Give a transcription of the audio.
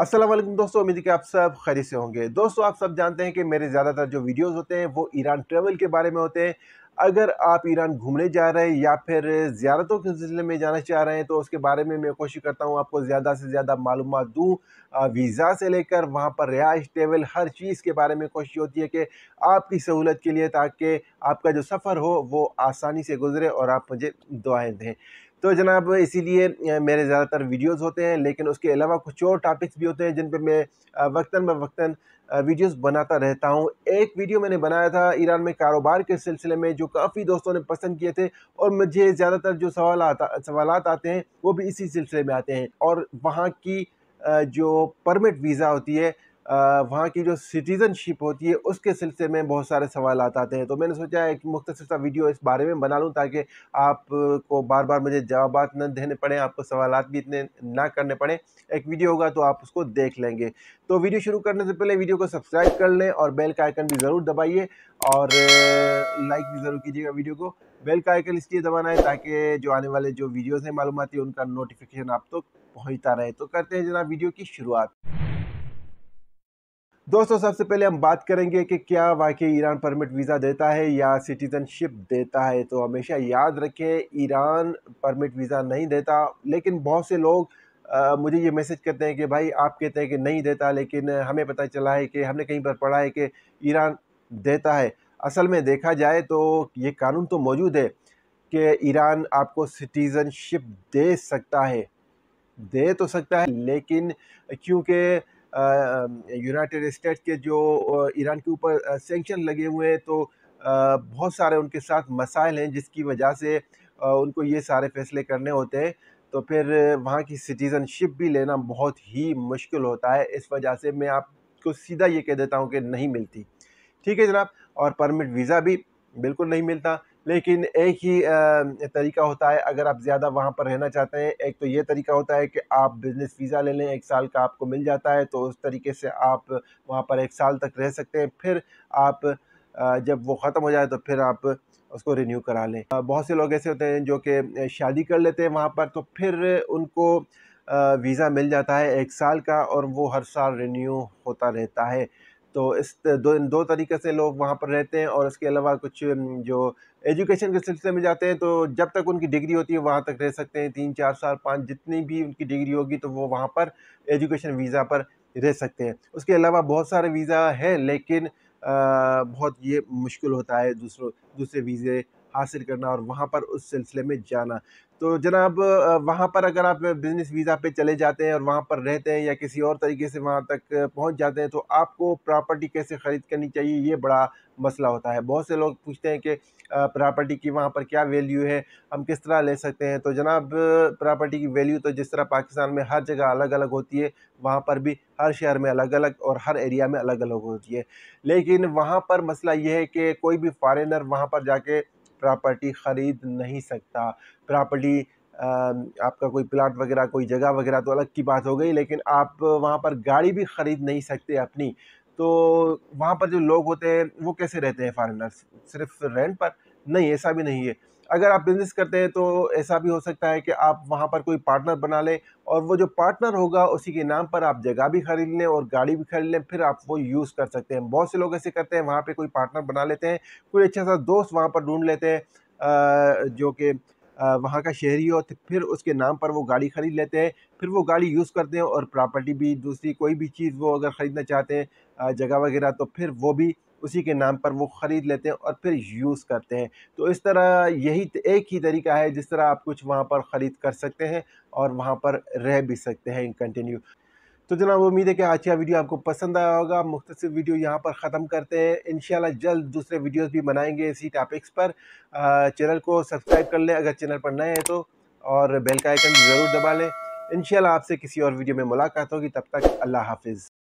असलम दोस्तों उम्मीद के कि आप सब खरी से होंगे दोस्तों आप सब जानते हैं कि मेरे ज़्यादातर जो वीडियोस होते हैं वो ईरान ट्रेवल के बारे में होते हैं अगर आप ईरान घूमने जा रहे हैं या फिर ज़्यारतों के सिलसिले में जाना चाह रहे हैं तो उसके बारे में मैं कोशिश करता हूँ आपको ज़्यादा से ज़्यादा मालूम दूँ वीज़ा से लेकर वहाँ पर रिहाइश टेबल हर चीज़ के बारे में कोशिश होती है कि आपकी सहूलत के लिए ताकि आपका जो सफ़र हो वो आसानी से गुजरे और आप मुझे दुआएँ दें तो जनाब इसीलिए मेरे ज़्यादातर वीडियोस होते हैं लेकिन उसके अलावा कुछ और टॉपिक्स भी होते हैं जिन पर मैं वक्ता बवक्ता वीडियोस बनाता रहता हूँ एक वीडियो मैंने बनाया था ईरान में कारोबार के सिलसिले में जो काफ़ी दोस्तों ने पसंद किए थे और मुझे ज़्यादातर जो सवाल आता सवाल आते हैं वो भी इसी सिलसिले में आते हैं और वहाँ की जो परमिट वीज़ा होती है वहाँ की जो सिटीज़नशिप होती है उसके सिलसिले में बहुत सारे सवाल आते हैं तो मैंने सोचा एक मुख्तर सा वीडियो इस बारे में बना लूँ ताकि आपको बार बार मुझे जवाब न देने पड़े आपको सवाल भी इतने ना करने पड़े एक वीडियो होगा तो आप उसको देख लेंगे तो वीडियो शुरू करने से पहले वीडियो को सब्सक्राइब कर लें और बेल का आइकन भी ज़रूर दबाइए और लाइक भी ज़रूर कीजिएगा वीडियो को बेल का आइकन इसलिए दबाना है ताकि जो आने वाले जो वीडियोज़ हैं मालूमती उनका नोटिफिकेशन आप तक पहुँचता रहे तो करते हैं जना वीडियो की शुरुआत दोस्तों सबसे पहले हम बात करेंगे कि क्या वाकई ईरान परमिट वीज़ा देता है या सिटीज़नशिप देता है तो हमेशा याद रखें ईरान परमिट वीज़ा नहीं देता लेकिन बहुत से लोग आ, मुझे ये मैसेज करते हैं कि भाई आप कहते हैं कि नहीं देता लेकिन हमें पता चला है कि हमने कहीं पर पढ़ा है कि ईरान देता है असल में देखा जाए तो ये कानून तो मौजूद है कि ईरान आपको सिटीज़नशिप दे सकता है दे तो सकता है लेकिन क्योंकि यूनाइटेड स्टेट के जो ईरान के ऊपर सेंक्शन लगे हुए हैं तो बहुत सारे उनके साथ मसाइल हैं जिसकी वजह से उनको ये सारे फैसले करने होते हैं तो फिर वहाँ की सिटीज़नशिप भी लेना बहुत ही मुश्किल होता है इस वजह से मैं आपको सीधा ये कह देता हूँ कि नहीं मिलती ठीक है जनाब और परमिट वीज़ा भी बिल्कुल नहीं मिलता लेकिन एक ही तरीका होता है अगर आप ज़्यादा वहाँ पर रहना चाहते हैं एक तो ये तरीका होता है कि आप बिज़नेस वीज़ा ले लें एक साल का आपको मिल जाता है तो उस तरीके से आप वहाँ पर एक साल तक रह सकते हैं फिर आप जब वो ख़त्म हो जाए तो फिर आप उसको रिन्यू करा लें बहुत से लोग ऐसे होते हैं जो कि शादी कर लेते हैं वहाँ पर तो फिर उनको वीज़ा मिल जाता है एक साल का और वो हर साल रिन्यू होता रहता है तो इस दो दो तरीके से लोग वहाँ पर रहते हैं और इसके अलावा कुछ जो एजुकेशन के सिलसिले में जाते हैं तो जब तक उनकी डिग्री होती है वहाँ तक रह सकते हैं तीन चार साल पाँच जितनी भी उनकी डिग्री होगी तो वो वहाँ पर एजुकेशन वीज़ा पर रह सकते हैं उसके अलावा बहुत सारे वीज़ा हैं लेकिन आ, बहुत ये मुश्किल होता है दूसरों दूसरे वीज़े हासिल करना और वहाँ पर उस सिलसिले में जाना तो जनाब वहाँ पर अगर आप बिज़नेस वीज़ा पे चले जाते हैं और वहाँ पर रहते हैं या किसी और तरीके से वहाँ तक पहुँच जाते हैं तो आपको प्रॉपर्टी कैसे ख़रीद करनी चाहिए ये बड़ा मसला होता है बहुत से लोग पूछते हैं कि प्रॉपर्टी की वहाँ पर क्या वैल्यू है हम किस तरह ले सकते हैं तो जनाब प्रॉपर्टी की वैल्यू तो जिस तरह पाकिस्तान में हर जगह अलग अलग होती है वहाँ पर भी हर शहर में अलग अलग और हर एरिया में अलग अलग होती है लेकिन वहाँ पर मसला ये है कि कोई भी फॉरनर वहाँ पर जाके प्रॉपर्टी ख़रीद नहीं सकता प्रॉपर्टी आपका कोई प्लाट वगैरह कोई जगह वगैरह तो अलग की बात हो गई लेकिन आप वहाँ पर गाड़ी भी ख़रीद नहीं सकते अपनी तो वहाँ पर जो लोग होते हैं वो कैसे रहते हैं फॉरेनर्स सिर्फ रेंट पर नहीं ऐसा भी नहीं है अगर आप बिजनेस करते हैं तो ऐसा भी हो सकता है कि आप वहाँ पर कोई पार्टनर बना लें और वो जो पार्टनर होगा उसी के नाम पर आप जगह भी खरीद लें और गाड़ी भी खरीद लें फिर आप वो यूज़ कर सकते हैं बहुत से लोग ऐसे करते हैं वहाँ पर कोई पार्टनर बना लेते हैं कोई अच्छा सा दोस्त वहाँ पर ढूंढ लेते हैं जो कि वहाँ का शहरी हो तो फिर उसके नाम पर वो गाड़ी ख़रीद लेते हैं फिर वो गाड़ी यूज़ करते हैं और प्रॉपर्टी भी दूसरी कोई भी चीज़ वो अगर ख़रीदना चाहते हैं जगह वगैरह तो फिर वो भी उसी के नाम पर वो ख़रीद लेते हैं और फिर यूज़ करते हैं तो इस तरह यही एक ही तरीका है जिस तरह आप कुछ वहाँ पर ख़रीद कर सकते हैं और वहाँ पर रह भी सकते हैं कंटिन्यू तो जनाब उम्मीद है कि आज का वीडियो आपको पसंद आया होगा मुख्तर वीडियो यहाँ पर ख़त्म करते हैं इन जल्द दूसरे वीडियोस भी बनाएंगे इसी टॉपिक्स पर चैनल को सब्सक्राइब कर लें अगर चैनल पर नए हैं तो और बेल का आइकन ज़रूर दबा लें इन आपसे किसी और वीडियो में मुलाकात होगी तब तक अल्लाह हाफिज़